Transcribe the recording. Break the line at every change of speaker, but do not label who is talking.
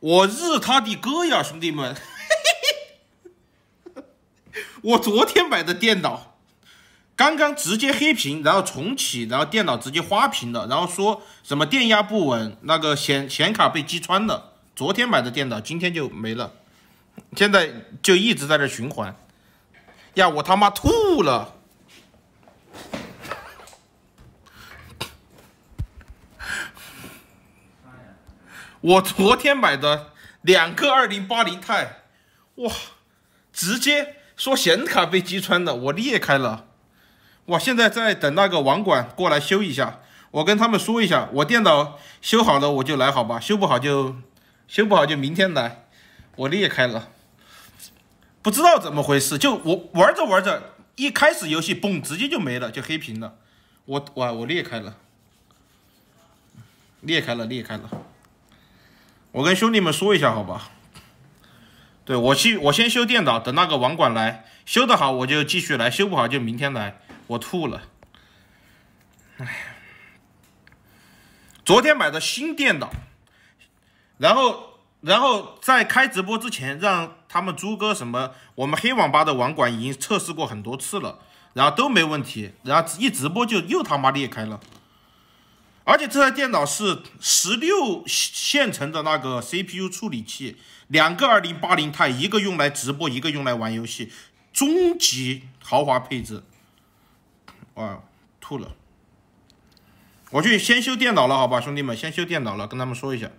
我日他的哥呀，兄弟们！我昨天买的电脑，刚刚直接黑屏，然后重启，然后电脑直接花屏了，然后说什么电压不稳，那个显显卡被击穿了。昨天买的电脑，今天就没了，现在就一直在这循环。呀，我他妈吐了！我昨天买的两个二零八零钛，哇，直接说显卡被击穿了，我裂开了。我现在在等那个网管过来修一下，我跟他们说一下，我电脑修好了我就来，好吧？修不好就修不好就明天来。我裂开了，不知道怎么回事，就我玩着玩着，一开始游戏嘣直接就没了，就黑屏了。我哇我裂开了，裂开了裂开了。我跟兄弟们说一下，好吧，对我去我先修电脑，等那个网管来修的好，我就继续来修不好就明天来。我吐了，哎呀，昨天买的新电脑，然后然后在开直播之前让他们朱哥什么，我们黑网吧的网管已经测试过很多次了，然后都没问题，然后一直播就又他妈裂开了。而且这台电脑是十六线程的那个 CPU 处理器，两个二零八零钛，一个用来直播，一个用来玩游戏，终极豪华配置。哇，吐了！我去，先修电脑了，好吧，兄弟们，先修电脑了，跟他们说一下。